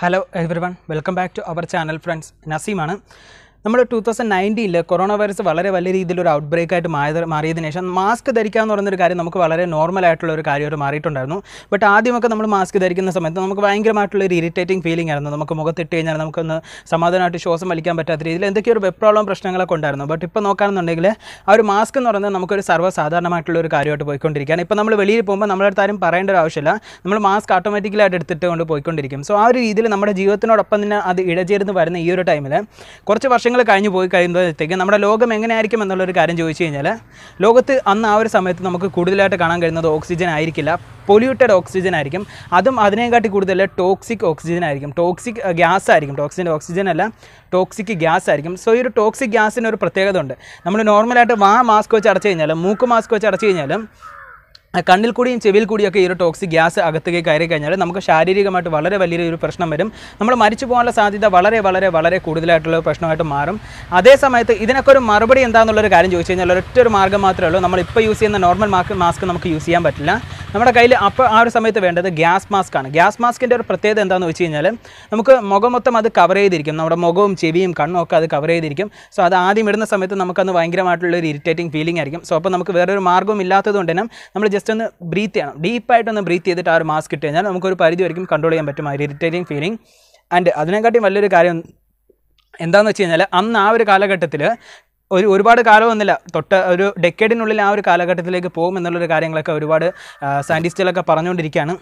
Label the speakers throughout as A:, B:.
A: Hello everyone welcome back to our channel friends നസീമാണ് നമ്മൾ two thousand നയൻറ്റീനിൽ corona virus വളരെ വലിയ രീതിയിൽ ഒരു ഔട്ട് ബ്രേക്ക് ആയിട്ട് മാറിയത് മാറിയതിന് ശേഷം മാസ്ക് ധരിക്കുക എന്ന് പറയുന്നൊരു കാര്യം നമുക്ക് വളരെ നോർമൽ ആയിട്ടുള്ള ഒരു കാര്യമായിട്ട് മാറിയിട്ടുണ്ടായിരുന്നു ബട്ട് ആദ്യമൊക്കെ നമ്മൾ മാസ്ക് ധരിക്കുന്ന സമയത്ത് നമുക്ക് ഭയങ്കരമായിട്ടുള്ള ഒരു ഇറിറ്റേറ്റിംഗ് ഫീലിംഗ് ആയിരുന്നു നമുക്ക് മുഖത്തിട്ട് കഴിഞ്ഞാൽ നമുക്കൊന്ന് സമാധാനമായിട്ട് ശ്വാസം വലിക്കാൻ പറ്റാത്ത രീതിയിൽ എന്തൊക്കെയോ ഒരു വെപ്രോളം പ്രശ്നങ്ങളൊക്കെ ഉണ്ടായിരുന്നു ബട്ട് ഇപ്പോൾ നോക്കുകയാണെന്നുണ്ടെങ്കിൽ ആ ഒരു മാസ്ക് എന്ന് പറയുന്നത് നമുക്കൊരു സർവ്വസാധാരണമായിട്ടുള്ള ഒരു കാര്യമായിട്ട് പോയിക്കൊണ്ടിരിക്കുകയാണ് ഇപ്പോൾ നമ്മൾ വെളിയിൽ പോകുമ്പോൾ നമ്മളെ ആരും പറയേണ്ട ഒരു ആവശ്യമില്ല നമ്മൾ മാസ്ക് ഓട്ടോമാറ്റിക്കലി ആയിട്ട് എടുത്തിട്ട് കൊണ്ട് പോയിക്കൊണ്ടിരിക്കും സോ ആ ഒരു രീതിയിൽ നമ്മുടെ ജീവിതത്തിനോടൊപ്പം തന്നെ അത് ഇഴചേർന്ന് വരുന്ന ഈ ഒരു ടൈമിൽ കുറച്ച് വർഷം വർഷങ്ങൾ കഴിഞ്ഞു പോയി കഴിയുമ്പോഴത്തേക്ക് നമ്മുടെ ലോകം എങ്ങനെയായിരിക്കും എന്നുള്ളൊരു കാര്യം ചോദിച്ചു കഴിഞ്ഞാൽ ലോകത്ത് അന്ന് ആ ഒരു സമയത്ത് നമുക്ക് കൂടുതലായിട്ട് കാണാൻ കഴിയുന്നത് ഓക്സിജൻ ആയിരിക്കില്ല പൊല്യൂട്ടഡ് ഓക്സിജൻ ആയിരിക്കും അതും അതിനെക്കാട്ടി കൂടുതൽ ടോക്സിക് ഓക്സിജൻ ആയിരിക്കും ടോക്സിക് ഗ്യാസ് ആയിരിക്കും ടോക്സിൻ്റെ ഓക്സിജൻ അല്ല ടോക്സിക് ഗ്യാസ് ആയിരിക്കും സോ ഈ ഒരു ടോക്സിക് ഗ്യാസിന് ഒരു പ്രത്യേകത ഉണ്ട് നമ്മൾ നോർമലായിട്ട് വാ മാസ്ക് വെച്ച് അടച്ചു കഴിഞ്ഞാലും മൂക്ക് മാസ്ക് വെച്ച് അടച്ചു കഴിഞ്ഞാലും കണ്ണിൽ കൂടിയും ചെവിയിൽ കൂടിയൊക്കെ ഈ ഒരു ടോക്സിക് ഗ്യാസ് അകത്തേക്ക് കയറി കഴിഞ്ഞാൽ നമുക്ക് ശാരീരികമായിട്ട് വളരെ വലിയൊരു പ്രശ്നം വരും നമ്മൾ മരിച്ചു പോകാനുള്ള സാധ്യത വളരെ വളരെ വളരെ കൂടുതലായിട്ടുള്ള പ്രശ്നമായിട്ട് മാറും അതേസമയത്ത് ഇതിനൊക്കെ ഒരു മറുപടി എന്താണെന്നുള്ളൊരു കാര്യം ചോദിച്ചു കഴിഞ്ഞാൽ ഒരൊറ്റ ഒരു മാർഗ്ഗം മാത്രമേ ഉള്ളൂ നമ്മൾ ഇപ്പോൾ യൂസ് ചെയ്യുന്ന നോർമൽ മാസ്ക് നമുക്ക് യൂസ് ചെയ്യാൻ പറ്റില്ല നമ്മുടെ കയ്യിൽ അപ്പോൾ ആ ഒരു സമയത്ത് വേണ്ടത് ഗ്യാസ് മാസ്ക് ആണ് ഗ്യാസ് മാസ്കിൻ്റെ ഒരു പ്രത്യേകത എന്താണെന്ന് വെച്ച് കഴിഞ്ഞാൽ നമുക്ക് മുഖം മൊത്തം അത് കവർ ചെയ്തിരിക്കും നമ്മുടെ മുഖവും ചെവിയും കണ്ണും ഒക്കെ അത് കവർ ചെയ്തിരിക്കും സോ അത് ആദ്യം ഇടുന്ന സമയത്ത് നമുക്കന്ന് ഭയങ്കരമായിട്ടുള്ള ഒരു ഇറിറ്റേറ്റിംഗ് ഫീലിംഗ് ആയിരിക്കും സോ അപ്പോൾ നമുക്ക് വേറൊരു മാർഗ്ഗവും കൊണ്ട് തന്നെ നമ്മൾ ജസ്റ്റ് ഒന്ന് ബ്രീത്ത് ചെയ്യണം ഡീപ്പായിട്ടൊന്ന് ബ്രീത്ത് ചെയ്തിട്ട് ആ ഒരു മാസ്ക് ഇട്ട് കഴിഞ്ഞാൽ നമുക്കൊരു പരിധി വരയ്ക്കും കൺട്രോൾ ചെയ്യാൻ പറ്റും ആ ഒരു ഇറിറ്റേറ്റിംഗ് ഫീലിംഗ് ആൻഡ് അതിനെക്കാട്ടി വലിയൊരു കാര്യം എന്താണെന്ന് വെച്ച് കഴിഞ്ഞാൽ അന്ന് ആ ഒരു കാലഘട്ടത്തിൽ ഒരു ഒരുപാട് കാലമൊന്നുമില്ല തൊട്ട് ഒരു ഡെക്കേഡിനുള്ളിൽ ആ ഒരു കാലഘട്ടത്തിലേക്ക് പോകും എന്നുള്ളൊരു കാര്യങ്ങളൊക്കെ ഒരുപാട് സയൻറ്റിസ്റ്റുകളൊക്കെ പറഞ്ഞുകൊണ്ടിരിക്കുകയാണ്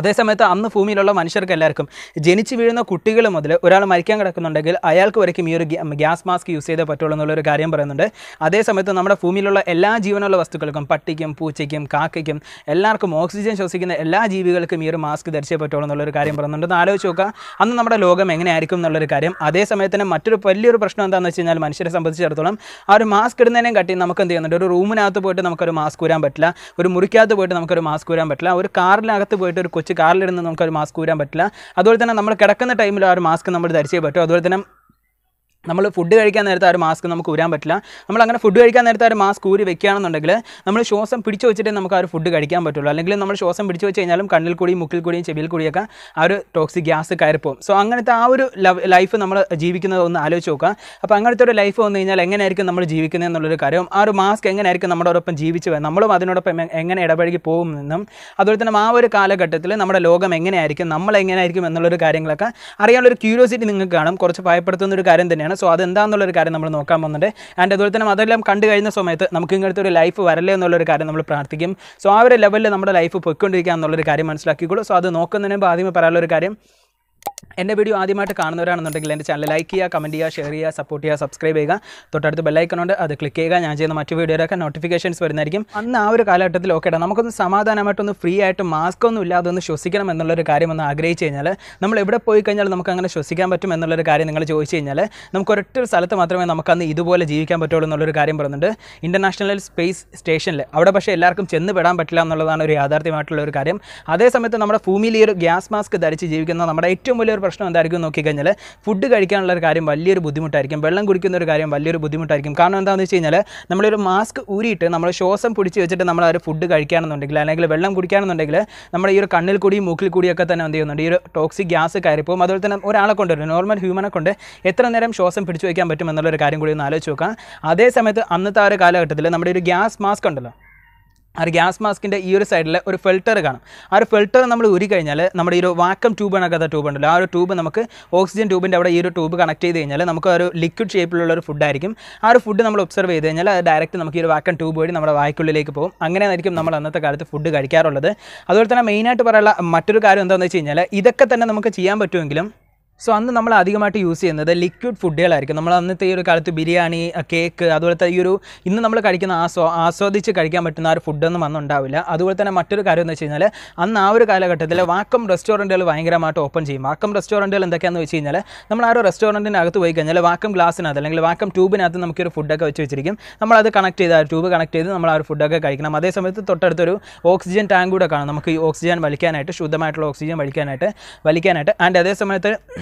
A: അതേസമയത്ത് അന്ന് ഭൂമിയിലുള്ള മനുഷ്യർക്ക് എല്ലാവർക്കും ജനിച്ചു വീഴുന്ന കുട്ടികൾ മുതൽ ഒരാൾ മരിക്കാൻ കിടക്കുന്നുണ്ടെങ്കിൽ അയാൾക്ക് വരയ്ക്കും ഈ ഒരു ഗ്യാസ് മാസ്ക് യൂസ് ചെയ്തേ പറ്റുള്ളൂ എന്നുള്ളൊരു കാര്യം പറയുന്നുണ്ട് അതേസമയത്ത് നമ്മുടെ ഭൂമിയിലുള്ള എല്ലാ ജീവനുള്ള വസ്തുക്കൾക്കും പട്ടിക്കും പൂച്ചയ്ക്കും കാക്കയ്ക്കും എല്ലാവർക്കും ഓക്സിജൻ ശ്വസിക്കുന്ന എല്ലാ ജീവികൾക്കും ഈ ഒരു മാസ്ക് ധരിച്ചേ പറ്റുള്ളൂ എന്നുള്ളൊരു കാര്യം പറയുന്നുണ്ട് എന്ന് ആലോചിച്ച് നോക്കുക അന്ന് നമ്മുടെ ലോകം എങ്ങനെയായിരിക്കും എന്നുള്ളൊരു കാര്യം അതേസമയത്തിന് മറ്റൊരു വലിയൊരു പ്രശ്നം എന്താണെന്ന് വെച്ച് കഴിഞ്ഞാൽ മനുഷ്യരെ സംബന്ധിച്ചിടത്തോളം ആ ഒരു മാസ്ക് ഇടുന്നതിനേയും കട്ടി നമുക്ക് എന്ത് ചെയ്യുന്നുണ്ട് ഒരു റൂമിനകത്ത് പോയിട്ട് നമുക്കൊരു മാസ്ക് ഊരാൻ പറ്റില്ല ഒരു മുറിക്കകത്ത് പോയിട്ട് നമുക്കൊരു മാസ്ക് ഊരാൻ പറ്റില്ല ഒരു കാറിനകത്ത് പോയിട്ട് ഒരു വെച്ച് കാറിലിരുന്ന് നമുക്കൊരു മാസ്ക് ഊരാൻ പറ്റില്ല അതുപോലെ തന്നെ നമ്മൾ കിടക്കുന്ന ടൈമിൽ ആ ഒരു മാസ്ക് നമ്മൾ ധരിച്ചേ പറ്റും അതുപോലെ തന്നെ നമ്മൾ ഫുഡ് കഴിക്കാൻ നേരത്തെ ആ ഒരു മാസ്ക് നമുക്ക് ഊരാൻ പറ്റില്ല നമ്മൾ അങ്ങനെ ഫുഡ് കഴിക്കാൻ നേരത്തെ ആ ഒരു മാസ്ക് ഊരി വെക്കുകയാണെന്നുണ്ടെങ്കിൽ നമ്മൾ ശ്വാസം പിടിച്ചു വെച്ചിട്ടേ നമുക്ക് ആ ഒരു ഫുഡ് കഴിക്കാൻ പറ്റുള്ളൂ അല്ലെങ്കിൽ നമ്മൾ ശ്വാസം പിടിച്ചു വെച്ച് കഴിഞ്ഞാലും കണ്ണിൽ കൂടിയും മുക്കിൽ കൂടിയും ചെവിയിൽ കൂടിയൊക്കെ ആ ഒരു ടോക്സിക് ഗ്യാസ് കയറിപ്പോകും സോ അങ്ങനത്തെ ആ ഒരു ലൈഫ് നമ്മൾ ജീവിക്കുന്നത് ഒന്ന് ആലോചിച്ച് നോക്കുക അപ്പോൾ അങ്ങനത്തെ ഒരു ലൈഫ് വന്നു കഴിഞ്ഞാൽ എങ്ങനെയായിരിക്കും നമ്മൾ ജീവിക്കുന്നത് എന്നുള്ളൊരു കാര്യം ആ ഒരു മാസ്ക് എങ്ങനെയായിരിക്കും നമ്മളോടൊപ്പം ജീവിച്ചു വരാം നമ്മളും അതിനോടൊപ്പം എങ്ങനെ ഇടപഴകി പോകുമെന്നും അതുപോലെ തന്നെ ആ ഒരു കാലഘട്ടത്തിൽ നമ്മുടെ ലോകം എങ്ങനെയായിരിക്കും നമ്മൾ എങ്ങനെയായിരിക്കും എന്നുള്ളൊരു കാര്യങ്ങളൊക്കെ അറിയാനുള്ളൊരു ക്യൂരിയോസിറ്റി നിങ്ങൾക്ക് കാണും കുറച്ച് ഭയപ്പെടുത്തുന്ന ഒരു കാര്യം തന്നെയാണ് സോ അതെന്താണെന്നുള്ളൊരു കാര്യം നമ്മൾ നോക്കാൻ പോകുന്നുണ്ട് ആൻഡ് അതുപോലെ തന്നെ അതെല്ലാം കണ്ടു കഴിഞ്ഞ സമയത്ത് നമുക്ക് ഇങ്ങനത്തെ ഒരു ലൈഫ് വരല്ലേ എന്നുള്ളൊരു കാര്യം നമ്മൾ പ്രാർത്ഥിക്കും സോ ആ ഒരു ലെവലിൽ നമ്മുടെ ലൈഫ് പൊയ്ക്കൊണ്ടിരിക്കുക എന്നുള്ളൊരു കാര്യം മനസ്സിലാക്കിക്കോളൂ സോ അത് നോക്കുന്നതിന് ആദ്യമേ പറയാനുള്ളൊരു കാര്യം എൻ്റെ വീഡിയോ ആദ്യമായിട്ട് കാണുന്നവരാണെന്നുണ്ടെങ്കിൽ എൻ്റെ ചാനൽ ലൈക്ക് ചെയ്യുക കമൻറ്റ് ചെയ്യുക ഷെയർ ചെയ്യുക സപ്പോർട്ട് ചെയ്യുക സബ്സ്ക്രൈബ് ചെയ്യുക തൊട്ടടുത്ത് ഉണ്ട് അത് ക്ലിക്ക് ചെയ്യുക ഞാൻ ചെയ്യുന്ന മറ്റു വീഡിയോയിലൊക്കെ നോട്ടിഫിക്കേഷൻസ് വരുന്നതായിരിക്കും അന്ന് ആ ഒരു കാലഘട്ടത്തിൽ ഓക്കേടാ നമുക്കൊന്ന് സമാധാനമായിട്ടൊന്ന് ഫ്രീ ആയിട്ട് മാസ്ക് ഒന്നും ഇല്ലാതെ ഒന്ന് ശ്വസിക്കണം എന്നുള്ളൊരു കാര്യം ഒന്ന് ആഗ്രഹിച്ച് കഴിഞ്ഞാൽ നമ്മൾ എവിടെ പോയി കഴിഞ്ഞാൽ നമുക്ക് അങ്ങനെ ശ്വസിക്കാൻ പറ്റും എന്നുള്ളൊരു കാര്യം നിങ്ങൾ ചോദിച്ചു കഴിഞ്ഞാൽ നമുക്ക് ഒരൊറ്റ സ്ഥലത്ത് മാത്രമേ അന്ന് ഇതുപോലെ ജീവിക്കാൻ പറ്റുള്ളൂ എന്നുള്ളൊരു കാര്യം പറയുന്നുണ്ട് ഇൻ്റർനാഷണൽ സ്പേസ് സ്റ്റേഷനിൽ അവിടെ പക്ഷേ എല്ലാവർക്കും ചെന്ന് വിടാൻ പറ്റില്ല എന്നുള്ളതാണ് ഒരു യാഥാർത്ഥ്യമായിട്ടുള്ള ഒരു കാര്യം അതേസമയത്ത് നമ്മുടെ ഭൂമിയിൽ ഈ ഒരു ഗ്യാസ് മാസ്ക് ധരിച്ച് ജീവിക്കുന്ന നമ്മുടെ ഏറ്റവും വലിയ വലിയൊരു പ്രശ്നം എന്തായിരിക്കും നോക്കിക്കഴിഞ്ഞാൽ ഫുഡ് കഴിക്കാനുള്ള ഒരു കാര്യം വലിയൊരു ബുദ്ധിമുട്ടായിരിക്കും വെള്ളം കുടിക്കുന്ന ഒരു കാര്യം വലിയൊരു ബുദ്ധിമുട്ടായിരിക്കും കാരണം എന്താണെന്ന് വെച്ച് കഴിഞ്ഞാൽ നമ്മളൊരു മാസ്ക് ഊരിയിട്ട് നമ്മൾ ശ്വാസം പിടിച്ച് വെച്ചിട്ട് നമ്മൾ ആ ഒരു ഫുഡ് കഴിക്കുകയാണെന്നുണ്ടെങ്കിൽ അല്ലെങ്കിൽ വെള്ളം കുടിക്കുകയാണെന്നുണ്ടെങ്കിൽ നമ്മുടെ ഈ ഒരു കണ്ണിൽ കൂടിയും മൂക്കിൽ കൂടിയൊക്കെ തന്നെ എന്ത് ചെയ്യുന്നുണ്ട് ഈ ഒരു ടോക്സിക് ഗ്യാസ് കയറി പോകും അതുപോലെ തന്നെ ഒരാളെ കൊണ്ട് നോർമൽ ഹ്യൂമനെ കൊണ്ട് എത്ര നേരം ശ്വാസം പിടിച്ചു വയ്ക്കാൻ പറ്റും എന്നുള്ളൊരു കാര്യം കൂടി ഒന്ന് ആലോചിച്ച് നോക്കാം അതേ സമയത്ത് അന്നത്തെ ആ ഒരു കാലഘട്ടത്തിൽ നമ്മുടെ ഒരു ഗ്യാസ് മാസ്ക് ഉണ്ടല്ലോ ഒരു ഗ്യാസ് മാസ്കിൻ്റെ ഈ ഒരു സൈഡിൽ ഒരു ഫിൽട്ടർ കാണും ആ ഒരു ഫിൽട്ടർ നമ്മൾ ഊരി കഴിഞ്ഞാൽ നമ്മുടെ ഈ ഒരു വാക്കം ട്യൂബ് അണക്കാത്ത ട്യൂബ് ഉണ്ടല്ലോ ആ ഒരു ട്യൂബ് നമുക്ക് ഓക്സിജൻ ട്യൂബിൻ്റെ അവിടെ ഈ ഒരു ട്യൂബ് കണക്ട് ചെയ്ത് കഴിഞ്ഞാൽ നമുക്ക് ഒരു ലിക്വിഡ് ഷേപ്പിലുള്ള ഒരു ഫുഡായിരിക്കും ആ ഒരു ഫുഡ് നമ്മൾ ഒബ്സർവ് ചെയ്ത് കഴിഞ്ഞാൽ അത് ഡയറക്റ്റ് നമുക്ക് ഈ ഒരു വാക്കം ട്യൂബ് വഴി നമ്മുടെ വായ്ക്കുള്ളിലേക്ക് പോകും അങ്ങനെ ആയിരിക്കും നമ്മൾ അന്നത്തെ കാലത്ത് ഫുഡ് കഴിക്കാറുള്ളത് അതുപോലെ തന്നെ മെയിനായിട്ട് പറയാനുള്ള മറ്റൊരു കാര്യം എന്താണെന്ന് വെച്ച് കഴിഞ്ഞാൽ ഇതൊക്കെ തന്നെ നമുക്ക് ചെയ്യാൻ പറ്റുമെങ്കിലും സോ അന്ന് നമ്മൾ അധികമായിട്ട് യൂസ് ചെയ്യുന്നത് ലിക്വിഡ് ഫുഡുകളായിരിക്കും നമ്മൾ അന്നത്തെ ഈ ഒരു കാലത്ത് ബിരിയാണി കേക്ക് അതുപോലത്തെ ഈ ഒരു ഇന്ന് നമ്മൾ കഴിക്കുന്ന ആസ്വാ ആസ്വദിച്ച് കഴിക്കാൻ പറ്റുന്ന ഒരു ഫുഡൊന്നും ഉണ്ടാവില്ല അതുപോലെ തന്നെ മറ്റൊരു കാര്യം എന്ന് വെച്ച് കഴിഞ്ഞാൽ അന്ന് ആ ഒരു കാലഘട്ടത്തിൽ വാക്കം റെസ്റ്റോറൻറ്റുകൾ ഭയങ്കരമായിട്ട് ഓപ്പൺ ചെയ്യും വാക്കം റെസ്റ്റോറൻറ്റുകൾ എന്തൊക്കെയാണെന്ന് വെച്ച് കഴിഞ്ഞാൽ നമ്മൾ ആ ഒരു റെസ്റ്റോറൻറ്റിൻ്റെ അകത്ത് പോയി കഴിഞ്ഞാൽ വാക്കം ഗ്ലാസ്സിനകത്ത് അല്ലെങ്കിൽ വാക്കം ട്യൂബിനകത്ത് നമുക്കൊരു ഫുഡൊക്കെ വെച്ച് വെച്ചിരിക്കും നമ്മളത് കണക്ട് ചെയ്ത് ആ ട്യൂബ് കണക്ട് ചെയ്ത് നമ്മൾ ആ ഒരു ഫുഡൊക്കെ കഴിക്കണം അതേ സമയത്ത് തൊട്ടടുത്തൊരു ഓക്സിജൻ ടാങ്ക് കൂടെ കാണാം നമുക്ക് ഈ ഓക്സിജൻ വലിക്കാനായിട്ട് ശുദ്ധമായിട്ടുള്ള ഓക്സിജൻ വലിക്കാനായിട്ട് വലിക്കാനായിട്ട് ആൻഡ് അതേ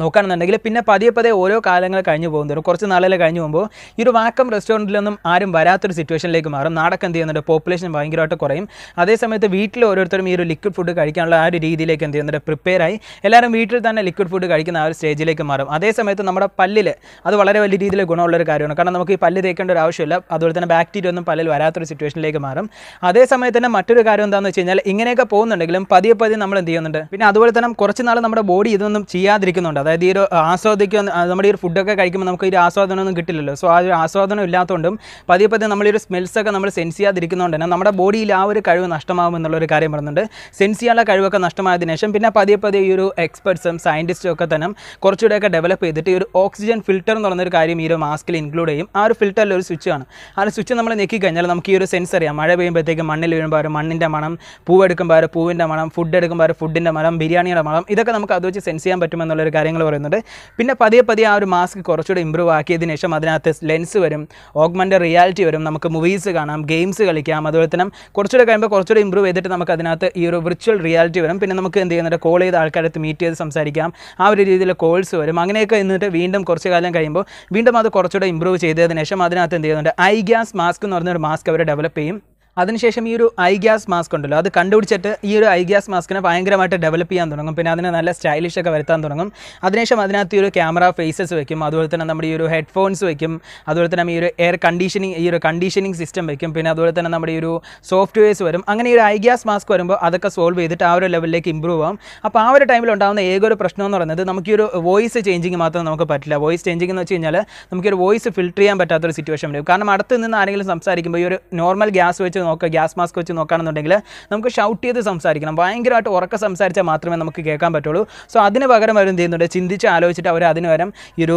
A: നോക്കുകയാണെന്നുണ്ടെങ്കിൽ പിന്നെ പതിയെ പതിയെ ഓരോ കാലങ്ങൾ കഴിഞ്ഞു പോകുന്നതോറും കുറച്ച് നാളുകൾ കഴിഞ്ഞു പോകുമ്പോൾ ഈ ഒരു വാക്കം റെസ്റ്റോറൻറ്റിലൊന്നും ആരും വരാത്തൊരു സിറ്റുവേഷനിലേക്ക് മാറും നാടൊക്കെ എന്ത് ചെയ്യുന്നുണ്ട് പോപ്പുലേഷൻ ഭയങ്കരമായിട്ട് കുറയും അതേസമയത്ത് വീട്ടിൽ ഓരോരുത്തരും ഈ ഒരു ലിക്വിഡ് ഫുഡ് കഴിക്കാനുള്ള ആ ഒരു രീതിയിലേക്ക് എന്ത് ചെയ്യുന്നുണ്ട് പ്രിപ്പയർ ആയി എല്ലാവരും വീട്ടിൽ തന്നെ ലിക്വിഡ് ഫുഡ് കഴിക്കുന്ന ആ ഒരു സ്റ്റേജിലേക്ക് മാറും അതേസമയത്ത് നമ്മുടെ പല്ലിൽ അത് വളരെ വലിയ രീതിയിൽ ഗുണമുള്ള ഒരു കാര്യമാണ് കാരണം നമുക്ക് ഈ പല്ല് തേക്കേണ്ട ഒരു ആവശ്യമില്ല അതുപോലെ തന്നെ ബാക്ടീരിയ ഒന്നും പല്ലിൽ വരാത്തൊരു സിറ്റുവേഷനിലേക്ക് മാറും അതേസമയത്ത് തന്നെ മറ്റൊരു കാര്യം എന്താണെന്ന് വെച്ച് കഴിഞ്ഞാൽ ഇങ്ങനെയൊക്കെ പോകുന്നുണ്ടെങ്കിലും പതിയെ പതിയെ നമ്മൾ എന്ത് ചെയ്യുന്നുണ്ട് പിന്നെ അതുപോലെ തന്നെ കുറച്ച് നാൾ നമ്മുടെ ബോഡി ഇതൊന്നും ചെയ്യാതിരിക്കുന്നുണ്ട് അതായത് ഈ ഒരു ആസ്വാദിക്കുക നമ്മുടെ ഈ ഒരു ഫുഡൊക്കെ കഴിക്കുമ്പോൾ നമുക്ക് ഈ ഒരു ആസ്വാദനമൊന്നും കിട്ടില്ലല്ലോ സോ ആ ഒരു ആസ്വാദനം ഇല്ലാത്തതുകൊണ്ടും പതിയെ പതിയെ ഒരു സ്മെൽസൊക്കെ നമ്മൾ സെൻസ് ചെയ്യാതിരിക്കുന്നതുകൊണ്ട് തന്നെ നമ്മുടെ ബോഡിയിൽ ആ ഒരു കഴിവ് നഷ്ടമാകും ഒരു കാര്യം പറയുന്നുണ്ട് സെൻസ് ചെയ്യാനുള്ള കഴിവൊക്കെ നഷ്ടമായതിനു ശേഷം പിന്നെ പതിയെ പതിയെ ഈ ഒരു എക്സ്പെർട്സും സയൻറ്റിസ്റ്റും ഒക്കെ തന്നെ കുറച്ചുകൂടെയൊക്കെ ഡെവലപ്പ് ചെയ്തിട്ട് ഈ ഒരു ഓക്സിജൻ ഫിൽറ്റർ എന്ന് ഒരു കാര്യം ഈ ഒരു മാസ്കിൽ ഇൻക്ലൂഡ് ചെയ്യും ആ ഒരു ഫിൽറ്ററിൽ ഒരു സ്വിച്ച് ആണ് ആ ഒരു സ്വിച്ച് നമ്മൾ ഞെക്കി കഴിഞ്ഞാൽ നമുക്ക് ഈ ഒരു സെൻസ് അറിയാം മഴ പെയ്യുമ്പോഴത്തേക്ക് മണ്ണിൽ വീഴുമ്പോൾ ഒരു മണ്ണിൻ്റെ മണം പൂവെടുക്കുമ്പോൾ ഒരു പൂവിൻ്റെ മണം ഫുഡ് എടുക്കുമ്പോൾ ഒരു ഫുഡിൻ്റെ മണം ബിരിയാണിയുടെ മണം ഇതൊക്കെ നമുക്ക് അത് വെച്ച് സെൻസ് ചെയ്യാൻ പറ്റുമെന്നുള്ളൊരു കാര്യം കാര്യങ്ങൾ പറയുന്നുണ്ട് പിന്നെ പതിയെ പതിയെ ആ ഒരു മാസ്ക് കുറച്ചുകൂടെ ഇമ്പ്രൂവ് ആക്കിയതിന് ശേഷം അതിനകത്ത് ലെൻസ് വരും ഓഗ്മെൻ്റ് റിയാലിറ്റി വരും നമുക്ക് മൂവീസ് കാണാം ഗെയിംസ് കളിക്കാം അതുപോലെ തന്നെ കുറച്ചുകൂടെ കഴിയുമ്പോൾ കുറച്ചുകൂടെ ഇമ്പ്രൂവ് ചെയ്തിട്ട് നമുക്ക് അതിനകത്ത് ഈ ഒരു വിർച്വൽ റിയാലിറ്റി വരും പിന്നെ നമുക്ക് എന്ത് ചെയ്യുന്നുണ്ട് കോൾ ചെയ്ത ആൾക്കാരടുത്ത് മീറ്റ് ചെയ്ത് സംസാരിക്കാം ആ ഒരു രീതിയിൽ കോഴ്സ് വരും അങ്ങനെയൊക്കെ എന്നിട്ട് വീണ്ടും കുറച്ച് കാലം കഴിയുമ്പോൾ വീണ്ടും അത് കുറച്ചുകൂടെ ഇമ്പ്രൂവ് ചെയ്തതിന് ശേഷം അതിനകത്ത് എന്ത് ചെയ്യുന്നുണ്ട് ഐ ഗ്യാസ് മാസ്ക് എന്ന് പറഞ്ഞൊരു മാസ്ക് അവർ ഡെവലപ്പ് ചെയ്യും അതിനുശേഷം ഈ ഒരു ഐ ഗ്യാസ് മാസ്ക് ഉണ്ടല്ലോ അത് കണ്ടുപിടിച്ചിട്ട് ഈ ഒരു ഐ ഗ്യാസ് മാസ്കിനെ ഭയങ്കരമായിട്ട് ഡെവലപ്പ് ചെയ്യാൻ തുടങ്ങും പിന്നെ അതിനെ നല്ല സ്റ്റൈലിഷ് ഒക്കെ വരുത്താൻ തുടങ്ങും അതിനുശേഷം അതിനകത്ത് ഈ ഒരു ക്യാമറ ഫേസസ് വെക്കും അതുപോലെ തന്നെ നമ്മുടെ ഈ ഒരു ഹെഡ്ഫോൺസ് വെക്കും അതുപോലെ തന്നെ ഈ ഒരു എയർ കണ്ടീഷനിങ് ഈ ഒരു കണ്ടീഷനിങ് സിസ്റ്റം വെക്കും പിന്നെ അതുപോലെ തന്നെ നമ്മുടെ ഈ ഒരു സോഫ്റ്റ്വെയർസ് വരും അങ്ങനെ ഈ ഒരു ഐ ഗ്യാസ് മാസ്ക് വരുമ്പോൾ അതൊക്കെ സോൾവ് ചെയ്തിട്ട് ആ ഒരു ലെവലിലേക്ക് ഇമ്പ്രൂവ് ആവും അപ്പോൾ ആ ഒരു ടൈമിൽ ഉണ്ടാകുന്ന ഏക ഒരു പ്രശ്നം എന്ന് പറയുന്നത് നമുക്ക് ഈ ഒരു വോയിസ് ചേഞ്ചിങ് മാത്രം നമുക്ക് പറ്റില്ല വോയിസ് ചേഞ്ചിങ് എന്ന് വെച്ച് കഴിഞ്ഞാൽ നമുക്കൊരു വോയിസ് ഫിൽറ്റർ ചെയ്യാൻ പറ്റാത്തൊരു സിറ്റുവേഷൻ വരും കാരണം അടുത്ത് നിന്ന് ആരെങ്കിലും സംസാരിക്കുമ്പോൾ ഈ ഒരു നോർമൽ ഗ്യാസ് വെച്ച് നോക്കുക ഗ്യാസ് മാസ്ക് വെച്ച് നോക്കുകയാണെന്നുണ്ടെങ്കിൽ നമുക്ക് ഷൗട്ട് ചെയ്ത് സംസാരിക്കണം ഭയങ്കരമായിട്ട് ഉറക്കം സംസാരിച്ചാൽ മാത്രമേ നമുക്ക് കേൾക്കാൻ പറ്റുള്ളൂ സോ അതിന് പകരം അവർ ചെയ്യുന്നുണ്ട് ചിന്തിച്ച് ആലോചിച്ചിട്ട് അവർ അതിന് പകരം ഈ ഒരു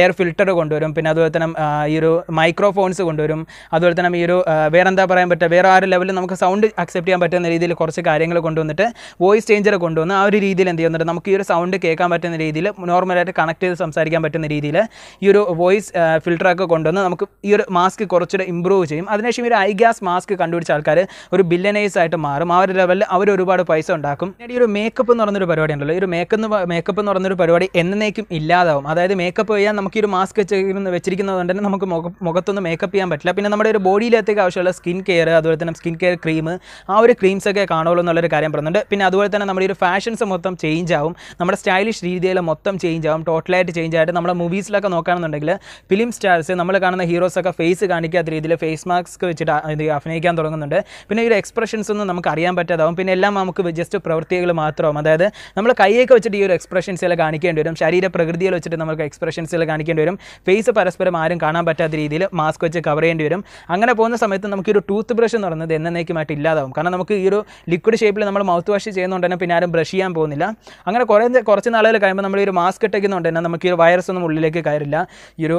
A: എയർ ഫിൽറ്റർ കൊണ്ടുവരും പിന്നെ അതുപോലെ തന്നെ ഈ ഒരു മൈക്രോഫോൺസ് കൊണ്ടുവരും അതുപോലെ തന്നെ ഈ ഒരു വേറെ എന്താ പറയാൻ പറ്റുക വേറെ ആരും ലെവലിൽ നമുക്ക് സൗണ്ട് അക്സെപ്റ്റ് ചെയ്യാൻ പറ്റുന്ന രീതിയിൽ കുറച്ച് കാര്യങ്ങൾ കൊണ്ടുവന്നിട്ട് വോയിസ് ചേഞ്ചർ കൊണ്ടുവന്ന് ആ ഒരു രീതിയിൽ എന്ത് ചെയ്യുന്നുണ്ട് നമുക്ക് ഈ ഒരു സൗണ്ട് കേൾക്കാൻ പറ്റുന്ന രീതിയിൽ നോർമലായിട്ട് കണക്ട് ചെയ്ത് സംസാരിക്കാൻ പറ്റുന്ന രീതിയിൽ ഈ ഒരു വോയിസ് ഫിൽറ്ററൊക്കെ കൊണ്ടുവന്ന് നമുക്ക് ഈ ഒരു മാസ്ക് കുറച്ചുകൂടെ ഇമ്പ്രൂവ് ചെയ്യും അതിനുശേഷം ഒരു ഐ ഗ്യാസ് മാസ്ക് മാസ്ക് കണ്ടുപിടിച്ച ആൾക്കാർ ഒരു ബില്ലനൈസ് ആയിട്ട് മാറും ആ ഒരു ലെവലിൽ അവർ ഒരുപാട് പൈസ ഉണ്ടാക്കും പിന്നീട് ഈ ഒരു മേക്കപ്പ് എന്ന് പറഞ്ഞൊരു പരിപാടി ഉണ്ടല്ലോ ഈ ഒരു മേക്കപ്പ് മേക്കപ്പ് എന്ന് പറഞ്ഞൊരു പരിപാടി എന്നേക്കും ഇല്ലാതാവും അതായത് മേക്കപ്പ് ചെയ്യാൻ നമുക്ക് ഈ ഒരു മാസ്ക് വെച്ചിരിക്കുന്നത് കൊണ്ട് തന്നെ നമുക്ക് മുഖത്തൊന്നും മേക്കപ്പ് ചെയ്യാൻ പറ്റില്ല പിന്നെ നമ്മുടെ ഒരു ബോഡിയിലേക്ക് ആവശ്യമുള്ള സ്കിൻ കെയർ അതുപോലെ തന്നെ സ്കിൻ കെയർ ക്രീം ആ ഒരു ക്രീംസ് ഒക്കെ കാണുള്ളൂ എന്നുള്ളൊരു കാര്യം പറയുന്നുണ്ട് പിന്നെ അതുപോലെ തന്നെ നമ്മുടെ ഒരു ഫാഷൻസ് മൊത്തം ചേഞ്ച് ആവും നമ്മുടെ സ്റ്റൈലിഷ് രീതിയിൽ മൊത്തം ചേഞ്ച് ആവും ടോട്ടലായിട്ട് ചേഞ്ച് ആയിട്ട് നമ്മുടെ മൂവീസിലൊക്കെ നോക്കുകയാണെന്നുണ്ടെങ്കിൽ ഫിലിം സ്റ്റാർസ് നമ്മൾ കാണുന്ന ഹീറോസൊക്കെ ഫേസ് കാണിക്കാത്ത രീതിയിൽ ഫേസ് മാസ്ക് വെച്ചിട്ട് അഭിനയിക്കും സ്നേഹിക്കാൻ തുടങ്ങുന്നുണ്ട് പിന്നെ ഈ ഒരു എക്സ്പ്രഷൻസ് ഒന്നും നമുക്ക് അറിയാൻ പറ്റാതാവും പിന്നെ എല്ലാം നമുക്ക് ജസ്റ്റ് പ്രവൃത്തികൾ മാത്രമാവും അതായത് നമ്മൾ കൈയൊക്കെ വെച്ചിട്ട് ഈ ഒരു എല്ലാം കാണിക്കേണ്ടി വരും ശരീര പ്രകൃതിയിൽ വെച്ചിട്ട് നമുക്ക് എക്സ്പ്രഷൻസ് എല്ലാം കാണിക്കേണ്ടി വരും ഫേസ് പരസ്പരം ആരും കാണാൻ പറ്റാത്ത രീതിയിൽ മാസ്ക് വെച്ച് കവർ ചെയ്യേണ്ടി വരും അങ്ങനെ പോകുന്ന സമയത്ത് നമുക്ക് ഒരു ടൂത്ത് ബ്രഷ് എന്ന് പറയുന്നത് എന്നേക്കുമായിട്ട് ഇല്ലാതാവും കാരണം നമുക്ക് ഈ ഒരു ലിക്വിഡ് ഷേപ്പിൽ നമ്മൾ മൗത്ത് വാഷ് ചെയ്യുന്നതുകൊണ്ട് തന്നെ പിന്നെ ആരും ബ്രഷ് ചെയ്യാൻ പോകുന്നില്ല അങ്ങനെ കുറേ കുറച്ച് നാളുകൾ കഴിയുമ്പോൾ നമ്മൾ ഈ ഒരു മാസ്ക് ഇട്ടേക്കുന്നതുകൊണ്ട് തന്നെ നമുക്ക് ഈ വൈറസ് ഒന്നും ഉള്ളിലേക്ക് കയറില്ല ഈ ഒരു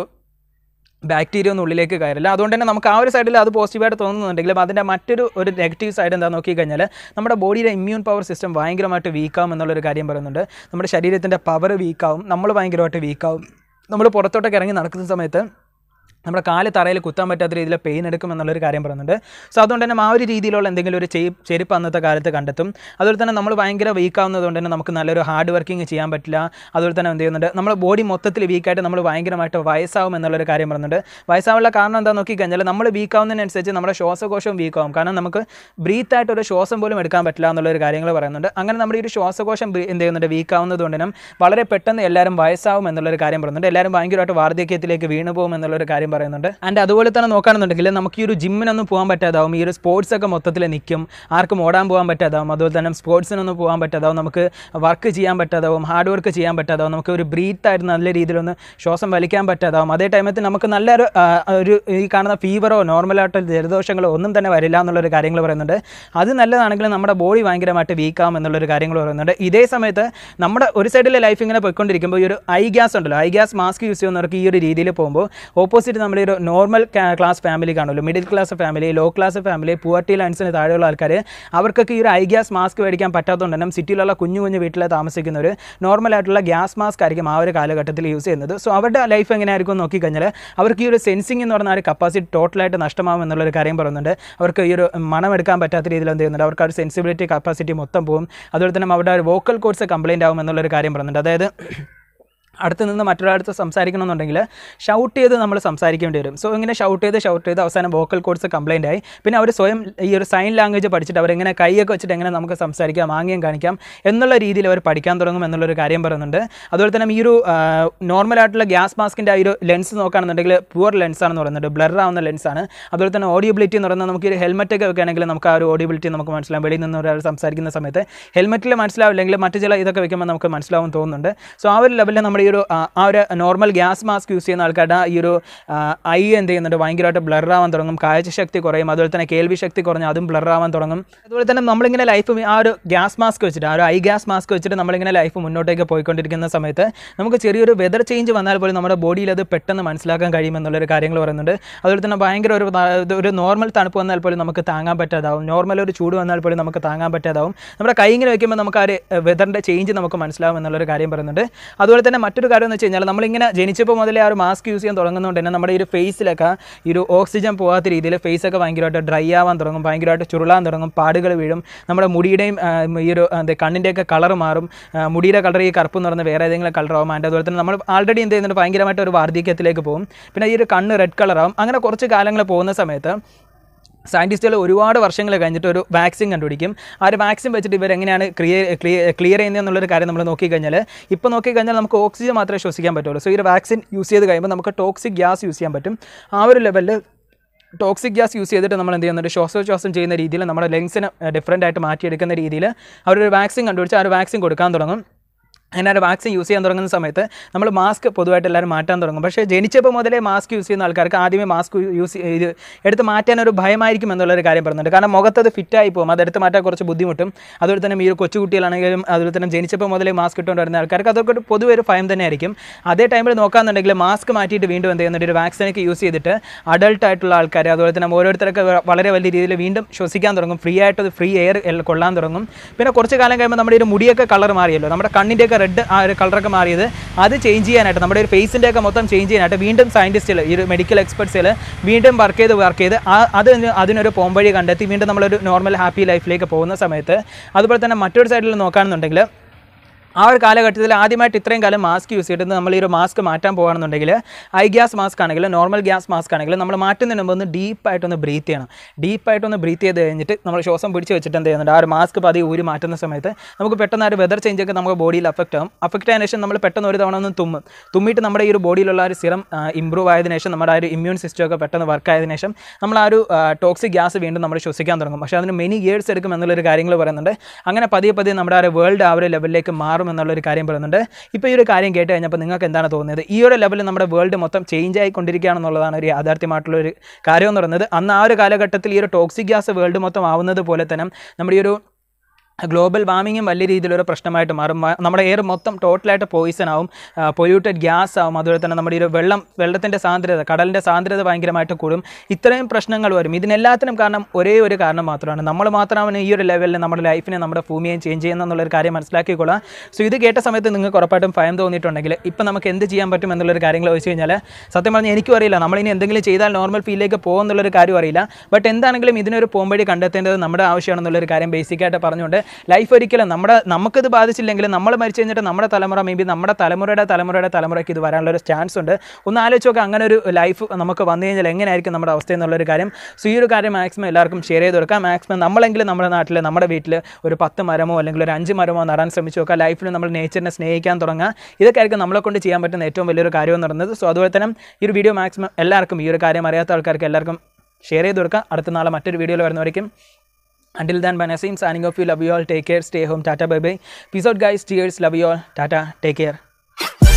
A: ബാക്ടീരിയ ഒന്നും ഉള്ളിലേക്ക് കയറില്ല അതുകൊണ്ട് തന്നെ നമുക്ക് ആ ഒരു സൈഡിൽ അത് പോസിറ്റീവായിട്ട് തോന്നുന്നുണ്ടെങ്കിലും അതിൻ്റെ മറ്റൊരു ഒരു നെഗറ്റീവ് സൈഡ് എന്താ നോക്കിക്കഴിഞ്ഞാൽ നമ്മുടെ ബോഡിയിലെ ഇമ്മ്യൂൺ പവർ സിസ്റ്റം ഭയങ്കരമായിട്ട് വീക്കാവും എന്നുള്ളൊരു കാര്യം പറയുന്നുണ്ട് നമ്മുടെ ശരീരത്തിൻ്റെ പവർ വീക്കാവും നമ്മൾ ഭയങ്കരമായിട്ട് വീക്കാവും നമ്മൾ പുറത്തോട്ടൊക്കെ ഇറങ്ങി നടക്കുന്ന സമയത്ത് നമ്മുടെ കാല് തറയിൽ കുത്താൻ പറ്റാത്ത രീതിയിൽ പെയിൻ എടുക്കും എന്നുള്ളൊരു കാര്യം പറയുന്നുണ്ട് സോ അതുകൊണ്ട് തന്നെ ആ ഒരു രീതിയിലുള്ള എന്തെങ്കിലും ഒരു ചെയ് ചെരുപ്പ് അന്നത്തെ കാലത്ത് കണ്ടെത്തും അതുപോലെ തന്നെ നമ്മൾ ഭയങ്കര വീക്ക് ആവുന്നതുകൊണ്ട് തന്നെ നമുക്ക് നല്ലൊരു ഹാർഡ് വർക്കിംഗ് ചെയ്യാൻ പറ്റില്ല അതുപോലെ തന്നെ എന്ത് ചെയ്യുന്നുണ്ട് നമ്മുടെ ബോഡി മൊത്തത്തിൽ വീക്കായിട്ട് നമ്മൾ ഭയങ്കരമായിട്ട് വയസ്സാവും എന്നുള്ളൊരു കാര്യം പറയുന്നുണ്ട് വയസ്സാവുള്ള കാരണം എന്താ നോക്കി കഴിഞ്ഞാൽ നമ്മൾ വീക്ക് ആവുന്നതിനനുസരിച്ച് നമ്മുടെ ശ്വാസകോശവും വീക്ക് ആവും കാരണം നമുക്ക് ബ്രീത്ത് ആയിട്ട് ഒരു ശ്വാസം പോലും എടുക്കാൻ പറ്റില്ല എന്നുള്ളൊരു കാര്യങ്ങൾ പറയുന്നുണ്ട് അങ്ങനെ നമ്മുടെ ഈ ഒരു ശ്വാസകോശം എന്ത് ചെയ്യുന്നുണ്ട് വീക്ക് തന്നെ വളരെ പെട്ടെന്ന് എല്ലാവരും വയസ്സാവും എന്നുള്ളൊരു കാര്യം പറയുന്നുണ്ട് എല്ലാവരും ഭയങ്കരമായിട്ട് വാർദ്ധക്യത്തിലേക്ക് വീണുപോകും എന്നുള്ളൊരു കാര്യം പറയുന്നുണ്ട് ആൻഡ് അതുപോലെ തന്നെ നോക്കുകയാണെന്നുണ്ടെങ്കിൽ നമുക്ക് ഈ ഒരു ജിമ്മിനൊന്നും പോകാൻ പറ്റാതാവും ഈ ഒരു സ്പോർട്സ് ഒക്കെ മൊത്തത്തിൽ നിൽക്കും ആർക്കും ഓടാൻ പോകാൻ പറ്റാതാവും അതുപോലെ തന്നെ സ്പോർട്സിനൊന്നും പോകാൻ പറ്റാതാവും നമുക്ക് വർക്ക് ചെയ്യാൻ പറ്റാതാവും ഹാർഡ് വർക്ക് ചെയ്യാൻ പറ്റാതാവും നമുക്ക് ഒരു ബ്രീത്ത് ആയിട്ട് നല്ല രീതിയിലൊന്ന് ശ്വാസം വലിക്കാൻ പറ്റാതാവും അതേ ടൈമിൽ നമുക്ക് നല്ലൊരു ഒരു ഈ കാണുന്ന ഫീവറോ നോർമലായിട്ടോ ജലദോഷങ്ങളോ ഒന്നും തന്നെ വരില്ല എന്നുള്ളൊരു കാര്യങ്ങൾ പറയുന്നുണ്ട് അത് നല്ലതാണെങ്കിൽ നമ്മുടെ ബോഡി ഭയങ്കരമായിട്ട് വീക്കാവും എന്നുള്ളൊരു കാര്യങ്ങൾ പറയുന്നുണ്ട് ഇതേ സമയത്ത് നമ്മുടെ ഒരു സൈഡിലെ ലൈഫ് ഇങ്ങനെ പോയിക്കൊണ്ടിരിക്കുമ്പോൾ ഈ ഒരു ഐ ഗ്യാസ് ഉണ്ടല്ലോ ഐ ഗ്യാസ് മാസ്ക് യൂസ് ചെയ്യുന്നവർക്ക് ഈ ഒരു രീതിയിൽ പോകുമ്പോൾ ഓപ്പോസിറ്റ് നമ്മൾ ഒരു നോർമൽ ക്ലാസ് ഫാമിലി കാണുമല്ലോ middle class family low class family poverty ലൈൻസിന് താഴെയുള്ള ആൾക്കാർ അവർക്കൊക്കെ ഈ ഒരു ഐ ഗ്യാസ് മാസ്ക് മേടിക്കാൻ പറ്റാത്തതുകൊണ്ട് തന്നെ സിറ്റിയിലുള്ള കുഞ്ഞു കുഞ്ഞു വീട്ടിൽ താമസിക്കുന്നവർ നോർമലായിട്ടുള്ള ഗ്യാസ് മാസ്ക് ആയിരിക്കും ആ ഒരു കാലഘട്ടത്തിൽ യൂസ് ചെയ്യുന്നത് സോ അവരുടെ ലൈഫ് എങ്ങനെയായിരിക്കും നോക്കിക്കഴിഞ്ഞാൽ അവർക്ക് ഈ ഒരു സെൻസിങ് എന്ന് പറഞ്ഞാൽ ഒരു കപ്പാസിറ്റി ടോട്ടലായിട്ട് നഷ്ടമാകും എന്നുള്ളൊരു കാര്യം പറയുന്നുണ്ട് അവർക്ക് ഈ ഒരു മണം എടുക്കാൻ പറ്റാത്ത രീതിയിൽ എന്ത് ചെയ്യുന്നുണ്ട് അവർക്ക് ആ ഒരു സെൻസിബിലിറ്റി കപ്പാസിറ്റി മൊത്തം പോകും അതുപോലെ തന്നെ അവരുടെ ഒരു വോക്കൽ കോഴ്സ് കംപ്ലയിൻ്റ് ആകും എന്നുള്ളൊരു കാര്യം പറയുന്നുണ്ട് അതായത് അടുത്ത് നിന്ന് മറ്റൊരാടുത്ത് സംസാരിക്കണമെന്നുണ്ടെങ്കിൽ ഷൗട്ട് ചെയ്ത് നമ്മൾ സംസാരിക്കേണ്ടി വരും സോ ഇങ്ങനെ ഷൗട്ട് ചെയ്ത് ഷൗട്ട് ചെയ്ത് അവസാനം വോക്കൽ കോഡ്സ് കംപ്ലൈൻ്റ് ആയി പിന്നെ അവർ സ്വയം ഈ ഒരു സൈൻ ലാംഗ്വേജ് പഠിച്ചിട്ട് അവരെങ്ങനെ കൈയൊക്കെ വെച്ചിട്ട് എങ്ങനെ നമുക്ക് സംസാരിക്കാം ആംഗ്യം കാണിക്കാം എന്നുള്ള രീതിയിൽ അവർ പഠിക്കാൻ തുടങ്ങും എന്നുള്ളൊരു കാര്യം പറയുന്നുണ്ട് അതുപോലെ തന്നെ ഈ ഒരു നോർമലായിട്ടുള്ള ഗ്യാസ് മാസ്കിൻ്റെ ആ ഒരു ലെൻസ് നോക്കുകയാണെന്നുണ്ടെങ്കിൽ പ്യുവർ ലെൻസാണെന്ന് പറയുന്നുണ്ട് ബ്ലർ ആവുന്ന ലെൻസാണ് അതുപോലെ തന്നെ ഓഡിയബിലിറ്റി എന്ന് പറയുന്നത് നമുക്ക് ഒരു ഹെൽമെറ്റ് ഒക്കെ വെക്കുകയാണെങ്കിൽ നമുക്ക് ആ ഒരു ഓഡിയബിലിറ്റി നമുക്ക് മനസ്സിലാവും വെളിയിൽ നിന്ന് ഒരാൾ സംസാരിക്കുന്ന സമയത്ത് ഹെൽമെറ്റിൽ മനസ്സിലാവില്ലെങ്കിൽ മറ്റു ചില ഇതൊക്കെ വെക്കുമ്പോൾ നമുക്ക് മനസ്സിലാവും തോന്നുന്നുണ്ട് സോ ആ ഒരു ലെവലിൽ നമ്മൾ ഈ ഒരു ആ ഒരു നോർമൽ ഗ്യാസ് മാസ്ക് യൂസ് ചെയ്യുന്ന ആൾക്കാരുടെ ഈ ഒരു ഐ എന്ത് ചെയ്യുന്നുണ്ട് ഭയങ്കരമായിട്ട് ബ്ലറാവാൻ തുടങ്ങും കാഴ്ചശക്തി കുറയും അതുപോലെ തന്നെ കേൾവി ശക്തി കുറഞ്ഞ് അതും ബ്ലറാവാൻ തുടങ്ങും അതുപോലെ തന്നെ നമ്മളിങ്ങനെ ലൈഫ് ആ ഒരു ഗ്യാസ് മാസ്ക് വെച്ചിട്ട് ആ ഒരു ഐ ഗ്യാസ് മാസ്ക് വെച്ചിട്ട് നമ്മളിങ്ങനെ ലൈഫ് മുന്നോട്ടേക്ക് പോയിക്കൊണ്ടിരിക്കുന്ന സമയത്ത് നമുക്ക് ചെറിയൊരു വെതർ ചേഞ്ച് വന്നാൽ പോലും നമ്മുടെ ബോഡിയിൽ അത് പെട്ടെന്ന് മനസ്സിലാക്കാൻ കഴിയുമെന്നുള്ളൊരു കാര്യങ്ങൾ പറയുന്നുണ്ട് അതുപോലെ തന്നെ ഭയങ്കര ഒരു ഒരു നോർമൽ തണുപ്പ് വന്നാൽ പോലും നമുക്ക് താങ്ങാൻ പറ്റാതാവും നോർമൽ ഒരു ചൂട് വന്നാൽ പോലും നമുക്ക് താങ്ങാൻ പറ്റാതാവും നമ്മുടെ കൈ ഇങ്ങനെ വയ്ക്കുമ്പോൾ നമുക്ക് ആ ഒരു വെതറിൻ്റെ ചേഞ്ച് നമുക്ക് മനസ്സിലാവും എന്നുള്ളൊരു കാര്യം പറയുന്നുണ്ട് അതുപോലെ തന്നെ മറ്റൊരു കാര്യം എന്ന് വെച്ച് കഴിഞ്ഞാൽ നമ്മളിങ്ങനെ ജനിച്ചപ്പോൾ മുതലേ ആ ഒരു മാസ്ക് യൂസ് ചെയ്യാൻ തുടങ്ങുന്നതുകൊണ്ട് തന്നെ നമ്മുടെ ഈ ഒരു ഫേസിലൊക്കെ ഈ ഒരു ഓക്സിജൻ പോകാത്ത രീതിയിൽ ഫേസൊക്കെ ഭയങ്കരമായിട്ട് ഡ്രൈ ആവാൻ തുടങ്ങും ഭയങ്കരമായിട്ട് ചുരുളാൻ തുടങ്ങും പാടുകൾ വീഴും നമ്മുടെ മുടിയുടെയും ഈ ഒരു എന്താ കണ്ണിൻ്റെയൊക്കെ കളർ മാറും മുടിയുടെ കളർ ഈ കറുപ്പ് എന്ന് പറഞ്ഞാൽ വേറെ ഏതെങ്കിലും കളറാവും ആൻഡ് അതുപോലെ തന്നെ നമ്മൾ ആൾറെഡി എന്ത് ചെയ്യുന്നുണ്ട് ഭയങ്കരമായിട്ട് ഒരു വാർദ്ധക്യത്തിലേക്ക് പോകും പിന്നെ ഈ ഒരു കണ്ണ് റെഡ് കളറാവും അങ്ങനെ കുറച്ച് കാലങ്ങൾ പോകുന്ന സമയത്ത് സയൻറ്റിസ്റ്റുകൾ ഒരുപാട് വർഷങ്ങൾ കഴിഞ്ഞിട്ട് ഒരു വാക്സിൻ കണ്ടുപിടിക്കും ആ ഒരു വാക്സിൻ വെച്ചിട്ട് ഇവർ എങ്ങനെയാണ് ക്ലിയർ ക്ലിയർ ചെയ്യുന്നത് എന്നുള്ളൊരു കാര്യം നമ്മൾ നോക്കിക്കഴിഞ്ഞാൽ ഇപ്പോൾ നോക്കിക്കഴിഞ്ഞാൽ നമുക്ക് ഓക്സിജൻ മാത്രമേ ശ്വസിക്കാൻ പറ്റുള്ളൂ സോ ഈ ഒരു വാക്സിൻ യൂസ് ചെയ്ത് കഴിയുമ്പോൾ നമുക്ക് ടോക്സിക് ഗ്യാസ് യൂസ് ചെയ്യാൻ പറ്റും ആ ഒരു ലെവലിൽ ടോക്സിക് ഗ്യാസ് യൂസ് ചെയ്തിട്ട് നമ്മൾ എന്ത് ചെയ്യുന്നുണ്ട് ശ്വാസോച്ഛ്വാസം ചെയ്യുന്ന രീതിയിൽ നമ്മുടെ ലങ്സിനെ ഡിഫറൻ്റ് ആയിട്ട് മാറ്റിയെടുക്കുന്ന രീതിയിൽ അവരൊരു വാക്സിൻ കണ്ടുപിടിച്ച് ആ ഒരു വാക്സിൻ കൊടുക്കാൻ തുടങ്ങും അങ്ങനെ വാക്സിൻ യൂസ് ചെയ്യാൻ തുടങ്ങുന്ന സമയത്ത് നമ്മൾ മാസ്ക് പൊതുവായിട്ട് എല്ലാവരും മാറ്റാൻ തുടങ്ങും പക്ഷേ ജനിച്ചപ്പോൾ മുതലേ മാസ്ക് യൂസ് ചെയ്യുന്ന ആൾക്കാർക്ക് ആദ്യമേ മാസ്ക് യൂസ് ഇത് എടുത്ത് മാറ്റാൻ ഒരു ഭയമായിരിക്കും എന്നുള്ളൊരു കാര്യം പറയുന്നുണ്ട് കാരണം മുഖത്തത് ഫിറ്റായി പോകും അതെടുത്ത് മാറ്റാൻ കുറച്ച് ബുദ്ധിമുട്ടും അതുപോലെ തന്നെ ഈ ഒരു കൊച്ചുകുട്ടികളാണെങ്കിലും അതുപോലെ തന്നെ ജനിച്ചപ്പോൾ മുതലേ മാസ്ക് ഇട്ടുകൊണ്ട് വരുന്ന ആൾക്കാർക്ക് അതൊക്കെ ഒരു പൊതുവെ ഒരു ഭയം തന്നെയായിരിക്കും അതേ ടൈമിൽ നോക്കാന്നുണ്ടെങ്കിൽ മാസ്ക് മാറ്റിയിട്ട് വീണ്ടും എന്ത് ചെയ്യുന്നുണ്ട് ഒരു വാക്സിനൊക്കെ യൂസ് ചെയ്തിട്ട് അഡൾട്ട് ആയിട്ടുള്ള ആൾക്കാർ അതുപോലെ തന്നെ ഓരോരുത്തരൊക്കെ വളരെ വലിയ രീതിയിൽ വീണ്ടും ശ്വസിക്കാൻ തുടങ്ങും ഫ്രീ ആയിട്ട് ഫ്രീ എയർ കൊള്ളാൻ തുടങ്ങും പിന്നെ കുറച്ച് കാലം കഴിയുമ്പോൾ നമ്മുടെ ഒരു മുടിയൊക്കെ കളർ മാറിയല്ലോ നമ്മുടെ കണ്ണിൻ്റെയൊക്കെ റെഡ് ആ ഒരു കളറൊക്കെ മാറിയത് അത് ചേഞ്ച് ചെയ്യാനായിട്ട് നമ്മുടെ ഒരു ഫേസിൻ്റെ ഒക്കെ മൊത്തം ചേഞ്ച് ചെയ്യാനായിട്ട് വീണ്ടും സയൻറ്റിസ്റ്റുകൾ ഈ ഒരു മെഡിക്കൽ എക്സ്പെർട്സിൽ വീണ്ടും വർക്ക് ചെയ്ത് വർക്ക് ചെയ്ത് അത് അതിനൊരു പോംവഴി കണ്ടെത്തി വീണ്ടും നമ്മളൊരു നോർമൽ ഹാപ്പി ലൈഫിലേക്ക് പോകുന്ന സമയത്ത് അതുപോലെ തന്നെ മറ്റൊരു സൈഡിൽ നോക്കുകയാണെന്നുണ്ടെങ്കിൽ ആ ഒരു കാലഘട്ടത്തിൽ ആദ്യമായിട്ട് ഇത്രയും കാലം മാസ്ക് യൂസ് ചെയ്തിട്ട് നമ്മൾ ഈ ഒരു മാസ്ക് മാറ്റാൻ പോകുകയാണെന്നുണ്ടെങ്കിൽ ഐ ഗ്യാസ് മാസ്ക് ആണെങ്കിലും നോർമൽ ഗ്യാസ് മാസ്ക് ആണെങ്കിലും നമ്മൾ മാറ്റുന്നതിന് മുമ്പ് ഒന്ന് ഡീപ്പായിട്ടൊന്ന് ബ്രീത്ത് ചെയ്യണം ഡീപ്പായിട്ടൊന്ന് ബ്രീത്ത് ചെയ്ത് കഴിഞ്ഞിട്ട് നമ്മൾ ശ്വാസം പിടിച്ച് വെച്ചിട്ട് എന്ത് ചെയ്യുന്നുണ്ട് ആ ഒരു മാസ്ക് പതി ഊരി മാറ്റുന്ന സമയത്ത് നമുക്ക് പെട്ടെന്ന് ആ ഒരു വെതർ ചേഞ്ചൊക്കെ നമ്മുടെ ബോഡിയിൽ അഫക്റ്റ് ആകും അഫക്റ്റ് ആയതിനു ശേഷം നമ്മൾ പെട്ടെന്ന് ഒരു തവണ ഒന്ന് തുമ്മും തുമ്മിയിട്ട് നമ്മുടെ ഈ ഒരു ബോഡിയിലുള്ള ഒരു സിറം ഇമ്പ്രൂവ് ആയതിനു ശേഷം നമ്മുടെ ആ ഒരു ഇമ്മ്യൂൺ സിസ്റ്റമൊക്കെ പെട്ടെന്ന് വർക്ക് ആയതിനു ശേഷം നമ്മൾ ആ ഒരു ടോക്സിക് ഗ്യാസ് വീണ്ടും നമ്മൾ ശ്വസിക്കാൻ തുടങ്ങും പക്ഷേ അതിന് മെനി ഇയേഴ്സ് എടുക്കും എന്നുള്ളൊരു കാര്യങ്ങൾ പറയുന്നുണ്ട് അങ്ങനെ പതിയെ പതിയെ നമ്മുടെ ആ ഒരു വേൾഡ് ആ ഒരു ലെവലിലേക്ക് മാറും മാറും എന്നുള്ളൊരു കാര്യം പറയുന്നുണ്ട് ഇപ്പോൾ ഈ ഒരു കാര്യം കേട്ട് കഴിഞ്ഞപ്പോൾ നിങ്ങൾക്ക് എന്താണ് തോന്നിയത് ഈ ഒരു ലെവലിൽ നമ്മുടെ വേൾഡ് മൊത്തം ചേഞ്ച് ആയിക്കൊണ്ടിരിക്കുകയാണെന്നുള്ളതാണ് ഒരു യാഥാർത്ഥ്യമായിട്ടുള്ളൊരു ഒരു കാര്യം എന്ന് പറയുന്നത് അന്ന് ആ ഒരു കാലഘട്ടത്തിൽ ഈ ഒരു ടോക്സിക് ഗ്യാസ് വേൾഡ് മൊത്തം ആവുന്നത് പോലെ തന്നെ നമ്മുടെ ഈ ഒരു ഗ്ലോബൽ വാർമിങ്ങും വലിയ രീതിയിലൊരു പ്രശ്നമായിട്ട് മാറും നമ്മുടെ എയർ മൊത്തം ടോട്ടലായിട്ട് പോയിസൺ ആവും പൊല്യൂട്ടഡ് ഗ്യാസ് ആവും അതുപോലെ തന്നെ നമ്മുടെ ഒരു വെള്ളം വെള്ളത്തിൻ്റെ സാന്ദ്രത കടലിൻ്റെ സാന്ദ്രത ഭയങ്കരമായിട്ട് കൂടും ഇത്രയും പ്രശ്നങ്ങൾ വരും ഇതിനെല്ലാത്തിനും കാരണം ഒരേ ഒരു കാരണം മാത്രമാണ് നമ്മൾ മാത്രമാണ് ഈ ഒരു ലെവലിൽ നമ്മുടെ ലൈഫിനെ നമ്മുടെ ഭൂമിയെയും ചേഞ്ച് ചെയ്യുന്ന എന്നുള്ളൊരു കാര്യം മനസ്സിലാക്കിക്കൊള്ളാം സോ ഇത് കേട്ട സമയത്ത് നിങ്ങൾക്ക് ഉറപ്പായിട്ടും ഭയം തോന്നിയിട്ടുണ്ടെങ്കിൽ ഇപ്പം നമുക്ക് എന്ത് ചെയ്യാൻ പറ്റും എന്നുള്ളൊരു കാര്യങ്ങൾ ചോദിച്ചു കഴിഞ്ഞാൽ സത്യം പറഞ്ഞാൽ എനിക്കും അറിയില്ല നമ്മളിനി എന്തെങ്കിലും ചെയ്താൽ നോർമൽ ഫീലിലേക്ക് പോകുന്നുള്ളൊരു കാര്യം അറിയില്ല ബട്ട് എന്താണെങ്കിലും ഇതിനൊരു പോംവഴി കണ്ടെത്തേണ്ടത് നമ്മുടെ ആവശ്യമാണെന്നുള്ളൊരു കാര്യം ബേസിക്കായിട്ട് പറഞ്ഞുകൊണ്ട് ലൈഫ് ഒരിക്കലും നമ്മുടെ നമുക്കിത് ബാധിച്ചില്ലെങ്കിൽ നമ്മൾ മരിച്ചു കഴിഞ്ഞിട്ട് നമ്മുടെ തലമുറ മേ ബി നമ്മുടെ തലമുറയുടെ തലമുറയുടെ തലമുറയ്ക്ക് ഇത് വരാനുള്ള ഒരു ചാൻസ് ഉണ്ട് ഒന്ന് ആലോചിച്ച് നോക്കുക അങ്ങനെ ഒരു ലൈഫ് നമുക്ക് വന്നു കഴിഞ്ഞാൽ എങ്ങനെയായിരിക്കും നമ്മുടെ അവസ്ഥ എന്നുള്ളൊരു കാര്യം സോ ഈ ഒരു കാര്യം മാക്സിമം എല്ലാവർക്കും ഷെയർ ചെയ്ത് കൊടുക്കാം മാക്സിമം നമ്മളെങ്കിലും നമ്മുടെ നാട്ടിൽ നമ്മുടെ വീട്ടിൽ ഒരു പത്ത് മരമോ അല്ലെങ്കിൽ ഒരു അഞ്ച് മരമോ നടാൻ ശ്രമിച്ചു നോക്കുക ലൈഫിൽ നമ്മൾ നേച്ചറിനെ സ്നേഹിക്കാൻ തുടങ്ങുക ഇതൊക്കെ ആയിരിക്കും നമ്മളെ കൊണ്ട് ചെയ്യാൻ പറ്റുന്ന ഏറ്റവും വലിയൊരു കാര്യം എന്ന് പറയുന്നത് സോ അതുപോലെ തന്നെ ഈ ഒരു വീഡിയോ മാക്സിമം എല്ലാവർക്കും ഈ ഒരു കാര്യം അറിയാത്ത ആൾക്കാർക്ക് എല്ലാവർക്കും ഷെയർ ചെയ്ത് കൊടുക്കുക അടുത്ത നാളെ മറ്റൊരു വീഡിയോയിൽ വരുന്നവരേക്കും Until then, by Nassim signing off you. Love you all. Take care. Stay home. Tata. Bye bye. Peace out, guys. Cheers. Love you all. Tata. Take care.